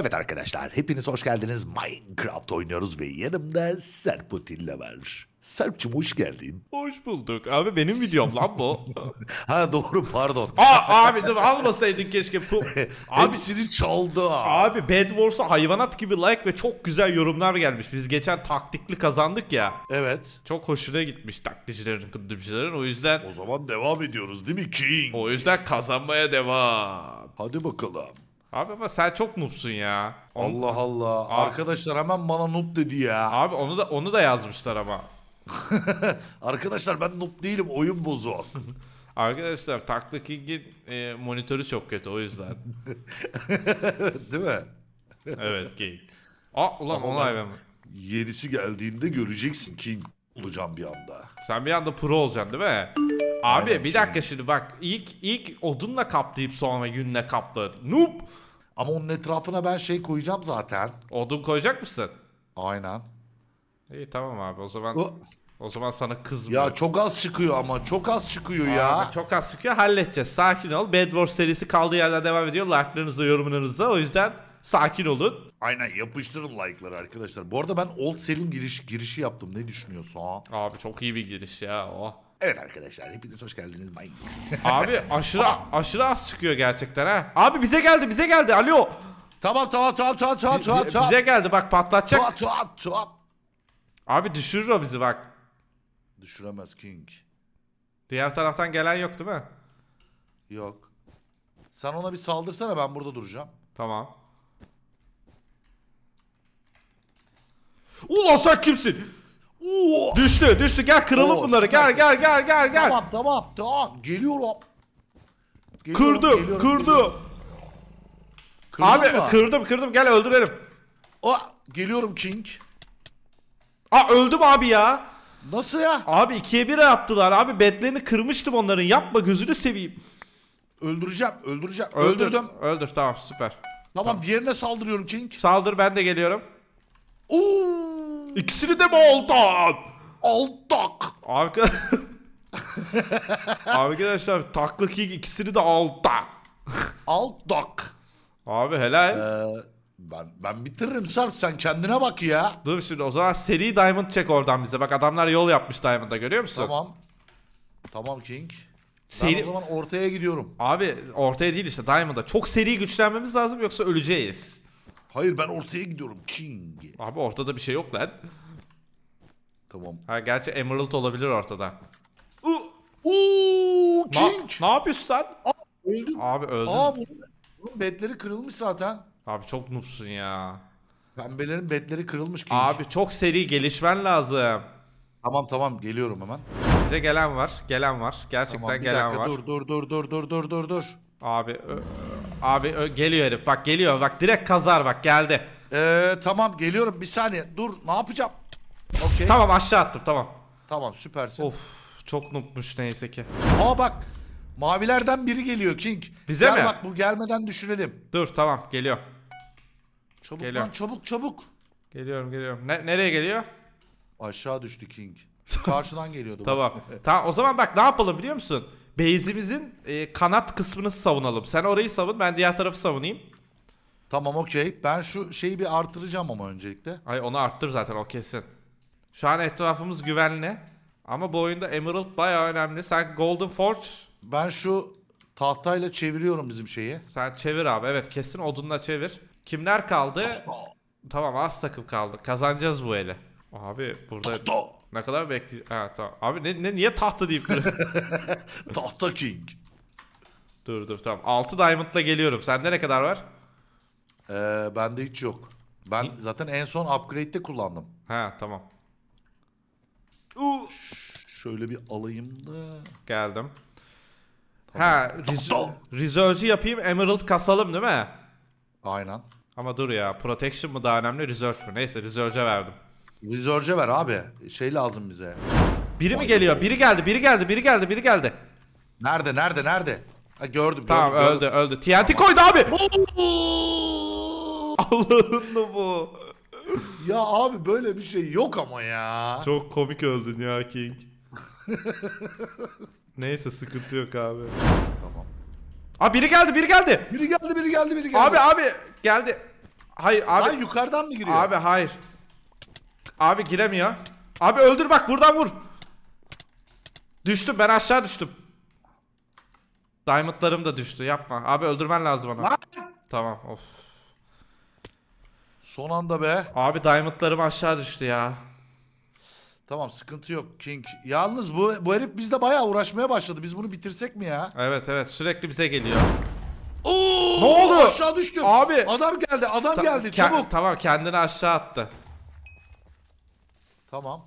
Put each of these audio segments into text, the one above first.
Evet arkadaşlar hepiniz hoş geldiniz. Minecraft oynuyoruz ve yanımda Serp var. Serpçim hoş geldin. Hoş bulduk. Abi benim videom lan bu. ha doğru pardon. Aa, abi dur almasaydın keşke. Bu... Abi, seni çaldı. Abi Bad Wars'a hayvanat gibi like ve çok güzel yorumlar gelmiş. Biz geçen taktikli kazandık ya. Evet. Çok hoşuna gitmiş taktikçilerin, kıdımcıların. O yüzden... O zaman devam ediyoruz değil mi King? O yüzden kazanmaya devam. Hadi bakalım. Abi ama sen çok noobsun ya. Allah Allah. Abi... Arkadaşlar hemen bana noob dedi ya. Abi onu da onu da yazmışlar ama. Arkadaşlar ben noob değilim oyun bozu. Arkadaşlar Takla King'in e, monitörü çok kötü o yüzden. Değil mi? evet King. Aa ulan ama olay ben... Yenisi geldiğinde göreceksin King olacağım bir anda. Sen bir anda pro olacaksın değil mi? Abi Aynen bir dakika canım. şimdi bak ilk ilk odunla kaplayıp sonra yünle kapla. Noob. Ama onun etrafına ben şey koyacağım zaten. Odun koyacak mısın? Aynen. İyi tamam abi o zaman o, o zaman sana kızmıyorum. Ya çok az çıkıyor ama çok az çıkıyor abi, ya. Çok az çıkıyor halledeceğiz sakin ol. Bed serisi kaldığı yerden devam ediyor. Like'larınızla yorumlarınızla o yüzden Sakin olun. Aynen yapıştırın like'ları arkadaşlar. Bu arada ben Old Selim giriş, girişi yaptım. Ne düşünüyorsun? Abi çok iyi bir giriş ya o. Evet arkadaşlar hepiniz hoş geldiniz. Bye. Abi aşırı aşırı az çıkıyor gerçekten ha. Abi bize geldi bize geldi. Alo. Tamam tamam tamam tamam tamam tamam. Bize, bize geldi bak patlatacak. tamam tamam. Abi düşürür o bizi bak. Düşüremez King. Diğer taraftan gelen yok değil mi? Yok. Sen ona bir saldırsana ben burada duracağım. Tamam. Ulan sen kimsin? Oo. Düştü düştü gel kıralım Oo, bunları gel gel gel gel gel. Tamam tamam tamam geliyorum. kırdım geliyorum, kırdım. Geliyorum. Abi mı? kırdım kırdım gel öldürelim. O geliyorum King. Aa öldüm abi ya. Nasıl ya? Abi ikiye bir yaptılar abi bedlerini kırmıştım onların yapma gözünü seveyim. Öldüreceğim öldüreceğim öldür, öldürdüm. Öldür tamam süper. Tamam, tamam diğerine saldırıyorum King. Saldır ben de geliyorum. Oo. İkisini de mi aldın? Aldık. Arka... Arkadaşlar taklı kick ikisini de aldı. Aldık. Abi helal. Ee, ben, ben bitiririm Sarp sen kendine bak ya. Dur şimdi o zaman seri diamond çek oradan bize. Bak adamlar yol yapmış diamond'a görüyor musun? Tamam. Tamam King. Seri... Ben o zaman ortaya gidiyorum. Abi ortaya değil işte diamond'a. Çok seri güçlenmemiz lazım yoksa öleceğiz. Hayır ben ortaya gidiyorum. King. Abi ortada bir şey yok lan. Tamam. Ha gerçi Emerald olabilir ortada. Uuu King. Ne yapıyorsun lan? Abi öldüm. Abi öldüm. Aa bunun, bedleri kırılmış zaten. Abi çok noobsun ya. Pembelerin bedleri kırılmış King. Abi çok seri gelişmen lazım. Tamam tamam geliyorum hemen. Bize gelen var. Gelen var. Gerçekten tamam, gelen dakika, var. Dur dur dur dur dur dur dur dur. Abi abi geliyor herif. Bak geliyor. Bak direkt kazar bak geldi. Ee, tamam geliyorum. Bir saniye. Dur. Ne yapacağım? Okay. Tamam aşağı attım. Tamam. Tamam süpersin. Of çok nutmuş neyse ki. Aa bak. Mavilerden biri geliyor King. Bize Gel mi? bak bu gelmeden düşünelim. Dur tamam geliyor. Çabuk geliyor. lan çabuk çabuk. Geliyorum geliyorum. Ne, nereye geliyor? Aşağı düştü King. Karşıdan geliyordu. tamam. tamam o zaman bak ne yapalım biliyor musun? Base'imizin e, kanat kısmını savunalım. Sen orayı savun ben diğer tarafı savunayım. Tamam okey. Ben şu şeyi bir artıracağım ama öncelikle. Ay onu arttır zaten o kesin. Şu an etrafımız güvenli. Ama bu oyunda Emerald baya önemli. Sen Golden Forge... Ben şu tahtayla çeviriyorum bizim şeyi. Sen çevir abi. Evet kesin odunla çevir. Kimler kaldı? tamam az takım kaldı. Kazanacağız bu eli. Abi burada... Ne kadar bekli... Ha tamam. Abi ne, ne niye tahta deyip Tahta king. Dur dur tamam. 6 diamond'la geliyorum. Sende ne kadar var? Ee, bende hiç yok. Ben Ni- zaten en son upgrade'de kullandım. Ha tamam. Uu, Şöyle bir alayım da. geldim. Ha, res- Tahta. research'ı yapayım, emerald kasalım değil mi? Aynen. Ama dur ya, protection mı daha önemli, research mı? Neyse, research'e verdim. Rizorce ver abi. Şey lazım bize. Biri mi geliyor? Biri geldi, biri geldi, biri geldi, biri geldi. Nerede, nerede, nerede? Ha gördüm. Tamam gördüm, öldü, öldü. TNT tamam. koydu abi. Allah'ın da bu. Ya abi böyle bir şey yok ama ya. Çok komik öldün ya King. Neyse sıkıntı yok abi. Tamam. Aa biri geldi, biri geldi. Biri geldi, biri geldi, biri geldi. Abi abi geldi. Hayır abi. Hayır yukarıdan mı giriyor? Abi hayır. Abi giremiyor. Abi öldür bak buradan vur. Düştüm ben aşağı düştüm. Diamondlarım da düştü yapma. Abi öldürmen lazım bana. Tamam of. Son anda be. Abi diamondlarım aşağı düştü ya. Tamam sıkıntı yok King. Yalnız bu, bu herif bizde bayağı uğraşmaya başladı. Biz bunu bitirsek mi ya? Evet evet sürekli bize geliyor. Oo, ne oldu? Aşağı düştüm. Abi. Adam geldi adam Ta geldi çabuk. Tamam kendini aşağı attı. Tamam.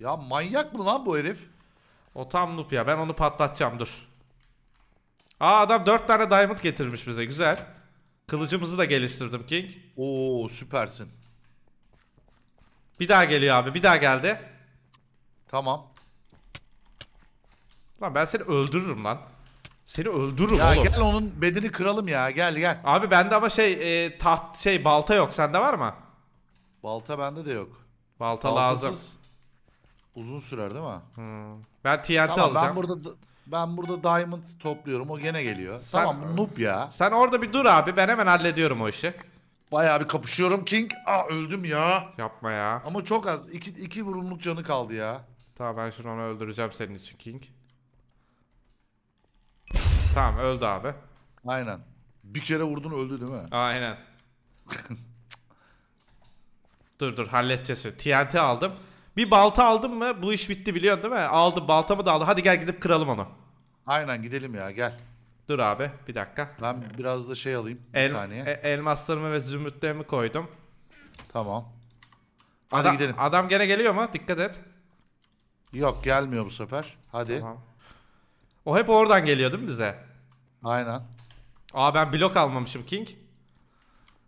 Ya manyak mı lan bu herif? O tam noob ya. Ben onu patlatacağım dur. Aa adam 4 tane diamond getirmiş bize. Güzel. Kılıcımızı da geliştirdim King. Oo süpersin. Bir daha geliyor abi. Bir daha geldi. Tamam. Lan ben seni öldürürüm lan. Seni öldürürüm ya oğlum. Gel onun bedeni kıralım ya. Gel gel. Abi bende ama şey e, taht şey balta yok. Sende var mı? Balta bende de yok. Balta lazım. Uzun sürer değil mi? Hmm. Ben TNT tamam, alacağım. Ben burada ben burada diamond topluyorum. O gene geliyor. Sen, tamam noob ya. Sen orada bir dur abi. Ben hemen hallediyorum o işi. Bayağı bir kapışıyorum King. Aa öldüm ya. Yapma ya. Ama çok az. İki, iki vurumluk canı kaldı ya. Tamam ben şunu onu öldüreceğim senin için King. Tamam öldü abi. Aynen. Bir kere vurdun öldü değil mi? Aynen. Dur dur halledeceğiz. TNT aldım. Bir balta aldım mı bu iş bitti biliyorsun değil mi? Aldım baltamı da aldım. Hadi gel gidip kıralım onu. Aynen gidelim ya gel. Dur abi bir dakika. Ben biraz da şey alayım bir El, saniye. E, elmaslarımı ve zümrütlerimi koydum. Tamam. Hadi adam, gidelim. Adam gene geliyor mu? Dikkat et. Yok gelmiyor bu sefer. Hadi. Tamam. O hep oradan geliyor değil mi bize? Aynen. Aa ben blok almamışım King.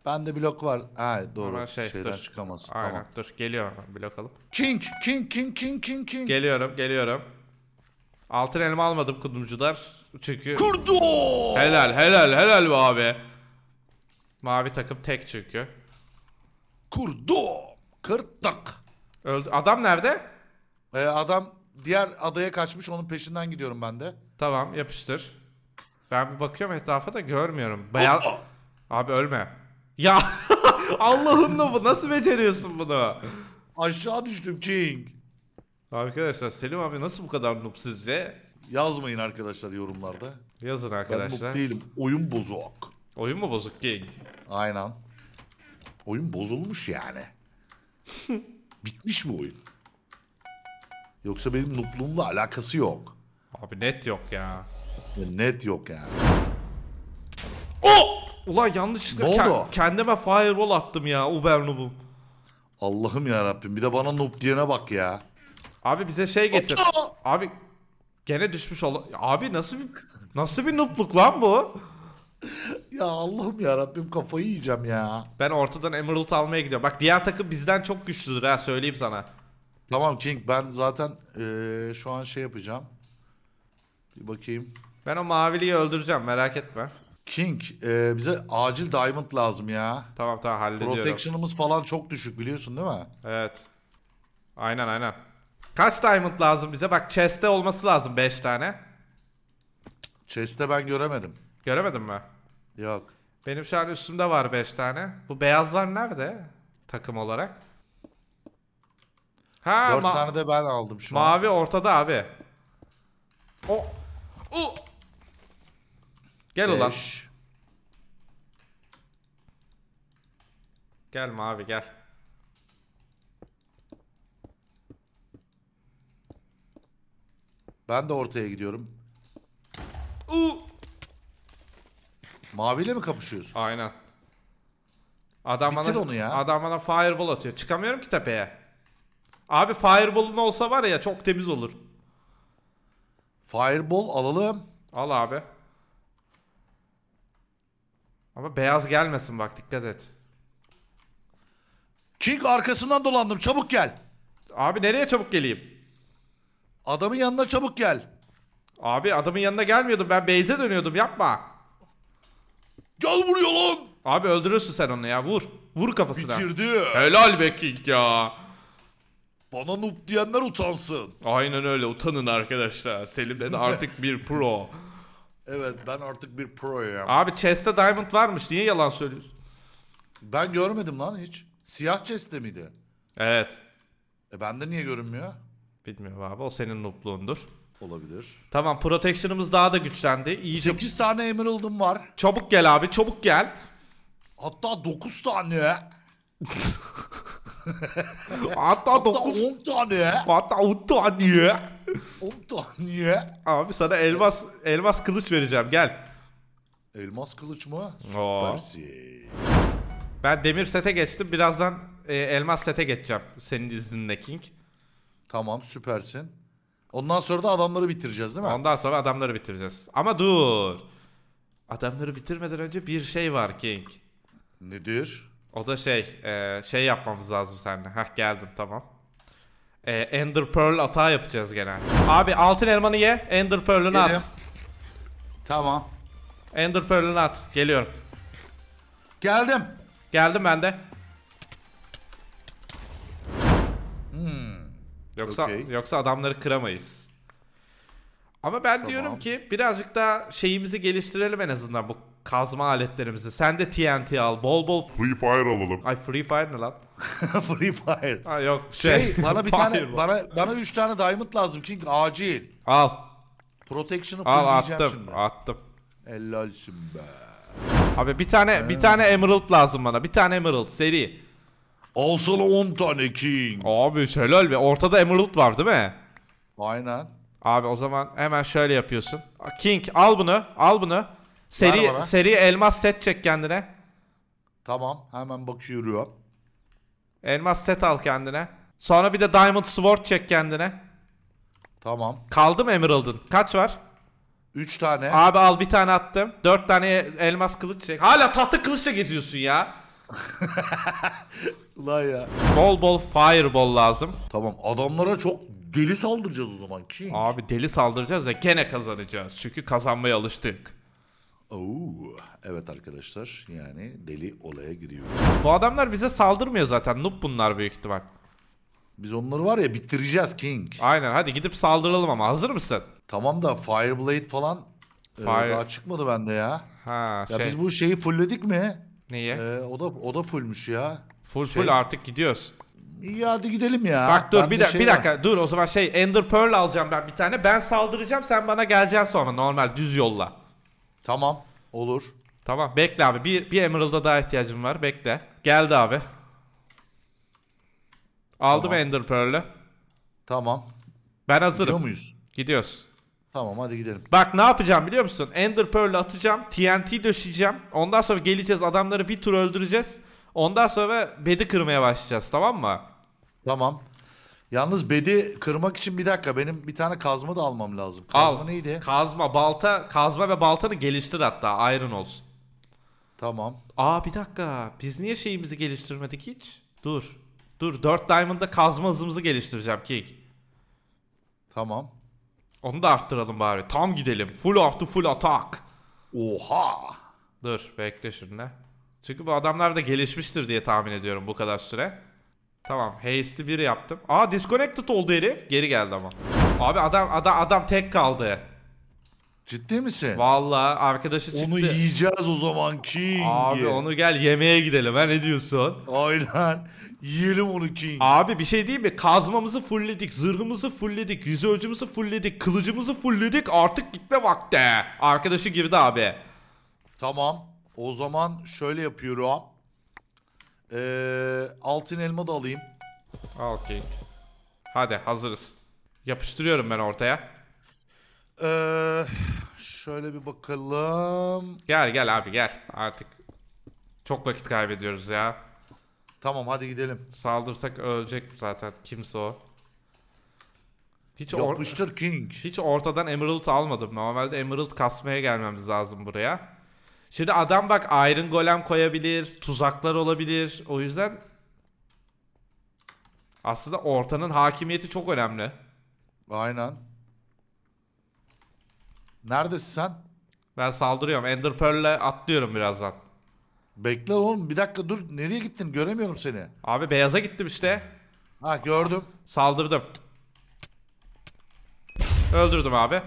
Ben Bende blok var. Ha doğru. Ama şey, Şeyden dur. çıkamasın. Aynen tamam. dur. Geliyorum blok alıp. King king king king king king. Geliyorum geliyorum. Altın elma almadım kudumcular. Çünkü... Kurdu! Helal helal helal be abi. Mavi takım tek çünkü. Kurdu! Kırttık. Öldü. Adam nerede? Ee, adam diğer adaya kaçmış. Onun peşinden gidiyorum ben de. Tamam yapıştır. Ben bir bakıyorum etrafa da görmüyorum. Beyaz... Abi ölme. Ya Allah'ım da bu nasıl beceriyorsun bunu? Aşağı düştüm King. Arkadaşlar Selim abi nasıl bu kadar noob sizce? Yazmayın arkadaşlar yorumlarda. Yazın Ben arkadaşlar. noob değilim. Oyun bozuk. Oyun mu bozuk King? Aynen. Oyun bozulmuş yani. Bitmiş mi oyun. Yoksa benim noobluğumla alakası yok. Abi net yok ya. Net yok yani. O! Ulan yanlışlıkla Ne oldu? ke- kendime firewall attım ya Uber Noob'um. Allah'ım ya Rabbim. Bir de bana noob diyene bak ya. Abi bize şey getir. Abi gene düşmüş ol. Abi nasıl bir nasıl bir noobluk lan bu? Ya Allah'ım ya Rabbim kafayı yiyeceğim ya. Ben ortadan Emerald almaya gidiyorum. Bak diğer takım bizden çok güçlüdür ha söyleyeyim sana. Tamam King ben zaten eee, şu an şey yapacağım. Bir bakayım. Ben o maviliyi öldüreceğim merak etme. King e, bize acil diamond lazım ya. Tamam tamam hallediyorum. Protection'ımız falan çok düşük biliyorsun değil mi? Evet. Aynen aynen. Kaç diamond lazım bize? Bak chest'te olması lazım 5 tane. Chest'te ben göremedim. Göremedin mi? Yok. Benim şu an üstümde var 5 tane. Bu beyazlar nerede takım olarak? Ha, 4 tane de ben aldım şu mavi an. Mavi ortada abi. O. Oh. O. Gel Beş. ulan. Gel mavi gel. Ben de ortaya gidiyorum. Uuu. Maviyle mi kapışıyorsun? Aynen. Adam Bitir bana, onu ya. Adam bana fireball atıyor. Çıkamıyorum ki tepeye. Abi fireball'un olsa var ya çok temiz olur. Fireball alalım. Al abi. Ama beyaz gelmesin bak dikkat et. King arkasından dolandım çabuk gel. Abi nereye çabuk geleyim? Adamın yanına çabuk gel. Abi adamın yanına gelmiyordum ben base'e dönüyordum yapma. Gel buraya lan. Abi öldürürsün sen onu ya vur. Vur kafasına. Bitirdi. Helal be King ya. Bana noob diyenler utansın. Aynen öyle utanın arkadaşlar. Selim de artık bir pro. Evet ben artık bir proyum. Abi chest'te diamond varmış. Niye yalan söylüyorsun? Ben görmedim lan hiç. Siyah chest'te miydi? Evet. E bende niye görünmüyor? Bilmiyorum abi o senin noobluğundur. Olabilir. Tamam protection'ımız daha da güçlendi. İyice... 8 tane emerald'ım var. Çabuk gel abi çabuk gel. Hatta 9 tane. hatta 9 10 tane. Hatta 10 tane. 10 Abi sana elmas elmas kılıç vereceğim gel. Elmas kılıç mı? Oo. Süpersin. Ben demir sete geçtim. Birazdan e, elmas sete geçeceğim. Senin izninle King. Tamam süpersin. Ondan sonra da adamları bitireceğiz değil mi? Ondan sonra adamları bitireceğiz. Ama dur. Adamları bitirmeden önce bir şey var King. Nedir? O da şey, e, şey yapmamız lazım seninle. Hah geldin tamam e, Ender Pearl atağı yapacağız genel. Abi altın elmanı ye, Ender Pearl'ünü at. Tamam. Ender Pearl'ünü at. Geliyorum. Geldim. Geldim ben de. Hmm. Yoksa Okey. yoksa adamları kıramayız. Ama ben diyorum ki birazcık daha şeyimizi geliştirelim en azından bu kazma aletlerimizi. Sen de TNT al. Bol bol Free Fire alalım. Ay Free Fire ne lan? Free Fire. Ha yok şey. şey bana bir tane bana bana 3 tane diamond lazım çünkü acil. Al. Protection'ı Al attım. Şimdi. Attım. Helalsin be. Abi bir tane bir ee. tane emerald lazım bana. Bir tane emerald seri. Alsana 10 tane king. Abi helal be. Ortada emerald var değil mi? Aynen. Abi o zaman hemen şöyle yapıyorsun. King al bunu. Al bunu. Seri, seri elmas set çek kendine. Tamam hemen bakıyorum. Elmas set al kendine. Sonra bir de diamond sword çek kendine. Tamam. Kaldı mı emerald'ın? Kaç var? 3 tane. Abi al bir tane attım. Dört tane elmas kılıç çek. Hala tahta kılıçla geziyorsun ya. Ulan ya. Bol bol fireball lazım. Tamam adamlara çok deli saldıracağız o zaman. King. Abi deli saldıracağız ve gene kazanacağız. Çünkü kazanmaya alıştık. Oo, evet arkadaşlar yani deli olaya giriyor. Bu adamlar bize saldırmıyor zaten. Noob bunlar büyük ihtimal. Biz onları var ya bitireceğiz King. Aynen hadi gidip saldıralım ama hazır mısın? Tamam da Fireblade falan e, Fire... e, daha çıkmadı bende ya. Ha, ya şey... biz bu şeyi fullledik mi? Niye? E, o da o da fullmüş ya. Full şey... full artık gidiyoruz. İyi hadi gidelim ya. Bak dur bir, da, şey bir dakika var. dur o zaman şey Ender Pearl alacağım ben bir tane. Ben saldıracağım sen bana geleceksin sonra normal düz yolla. Tamam. Olur. Tamam bekle abi. Bir, bir Emerald'a daha ihtiyacım var. Bekle. Geldi abi. Aldım tamam. Ender Pearl'ü. Tamam. Ben hazırım. Gidiyor muyuz? Gidiyoruz. Tamam hadi gidelim. Bak ne yapacağım biliyor musun? Ender Pearl'ü atacağım. TNT döşeceğim. Ondan sonra geleceğiz adamları bir tur öldüreceğiz. Ondan sonra bedi kırmaya başlayacağız tamam mı? Tamam. Yalnız bedi kırmak için bir dakika benim bir tane kazma da almam lazım. Kazma Al. neydi? Kazma, balta, kazma ve baltanı geliştir hatta iron olsun. Tamam. Aa bir dakika biz niye şeyimizi geliştirmedik hiç? Dur. Dur 4 diamond'da kazma hızımızı geliştireceğim King. Tamam. Onu da arttıralım bari. Tam gidelim. Full after full attack. Oha. Dur bekle şimdi. Çünkü bu adamlar da gelişmiştir diye tahmin ediyorum bu kadar süre. Tamam haste'i biri yaptım. Aa disconnected oldu herif. Geri geldi ama. Abi adam adam adam tek kaldı. Ciddi misin? Vallahi arkadaşı çıktı. Onu yiyeceğiz o zaman King. Abi onu gel yemeğe gidelim. Ha ne diyorsun? Aynen. Yiyelim onu King. Abi bir şey değil mi? Kazmamızı fullledik, zırhımızı fullledik, yüz ölçümüzü fullledik, kılıcımızı fullledik. Artık gitme vakti. Arkadaşı girdi abi. Tamam. O zaman şöyle yapıyorum. Ee, altın elma da alayım. Al King. Hadi hazırız. Yapıştırıyorum ben ortaya. Ee, şöyle bir bakalım. Gel gel abi gel. Artık çok vakit kaybediyoruz ya. Tamam hadi gidelim. Saldırsak ölecek zaten kimse o. Hiç or- Yapıştır King. hiç ortadan Emerald almadım. Normalde Emerald kasmaya gelmemiz lazım buraya. Şimdi adam bak Iron Golem koyabilir. Tuzaklar olabilir. O yüzden aslında ortanın hakimiyeti çok önemli. Aynen. Neredesin sen? Ben saldırıyorum. Ender Pearl'le atlıyorum birazdan. Bekle oğlum bir dakika dur. Nereye gittin? Göremiyorum seni. Abi beyaza gittim işte. Ha gördüm. Saldırdım. Öldürdüm abi.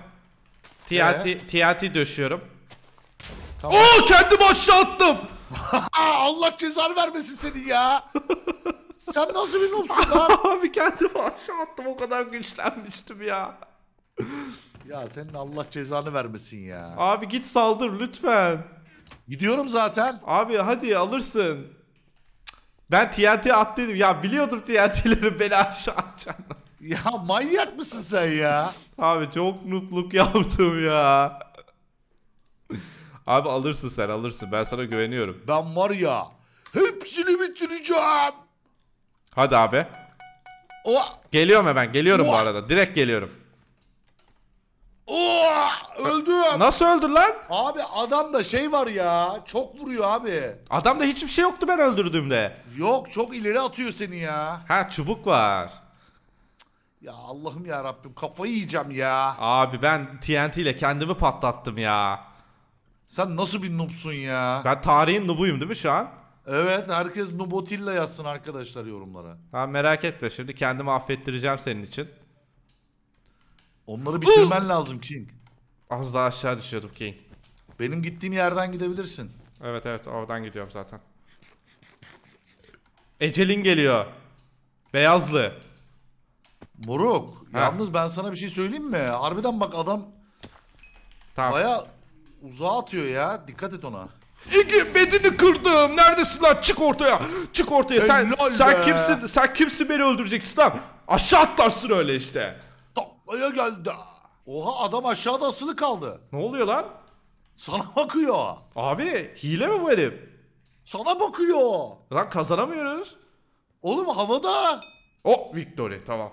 TNT, ee? TNT döşüyorum. Tamam. Oo kendimi aşağı attım. Allah cezanı vermesin seni ya. Sen nasıl bir nopsun lan? Abi kendimi aşağı attım o kadar güçlenmiştim ya. Ya senin Allah cezanı vermesin ya. Abi git saldır lütfen. Gidiyorum zaten. Abi hadi alırsın. Ben TNT attıydım. Ya biliyordum TNT'lerin beni aşağı atacağını. Ya manyak mısın sen ya? Abi çok nutluk yaptım ya. Abi alırsın sen alırsın. Ben sana güveniyorum. Ben var ya hepsini bitireceğim. Hadi abi. Oha. Geliyorum hemen. Geliyorum Oha. bu arada. Direkt geliyorum. Oha. Öldüm. Nasıl öldür lan? Abi adamda şey var ya. Çok vuruyor abi. Adamda hiçbir şey yoktu ben öldürdüğümde. Yok çok ileri atıyor seni ya. Ha çubuk var. Ya Allah'ım ya Rabbim kafayı yiyeceğim ya. Abi ben TNT ile kendimi patlattım ya. Sen nasıl bir noobsun ya? Ben tarihin noobuyum değil mi şu an? Evet herkes Nubotilla yazsın arkadaşlar yorumlara. Ha merak etme şimdi kendimi affettireceğim senin için. Onları bitirmen Uğur. lazım King. Az daha aşağı düşüyordum King. Benim gittiğim yerden gidebilirsin. Evet evet oradan gidiyorum zaten. Ecelin geliyor. Beyazlı. Moruk ha. yalnız ben sana bir şey söyleyeyim mi? Harbiden bak adam tamam. baya Uzağa atıyor ya. Dikkat et ona. İki bedeni kırdım. Neredesin lan? Çık ortaya. Çık ortaya. Sen Helal sen kimsin? Sen kimsin beni öldüreceksin lan? Aşağı atlarsın öyle işte. Toplaya geldi. Oha adam aşağıda asılı kaldı. Ne oluyor lan? Sana bakıyor. Abi hile mi bu herif? Sana bakıyor. Lan kazanamıyoruz. Oğlum havada. O oh, Victory tamam.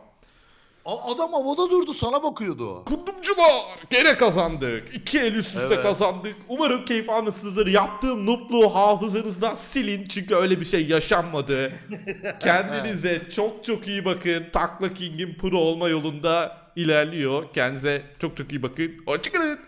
A- adam havada durdu sana bakıyordu. Kutupcular gene kazandık. İki el üst üste evet. kazandık. Umarım keyif almışsınızdır. Yaptığım nuplu hafızanızdan silin. Çünkü öyle bir şey yaşanmadı. Kendinize çok çok iyi bakın. Takla King'in pro olma yolunda ilerliyor. Kendinize çok çok iyi bakın. Hoşçakalın.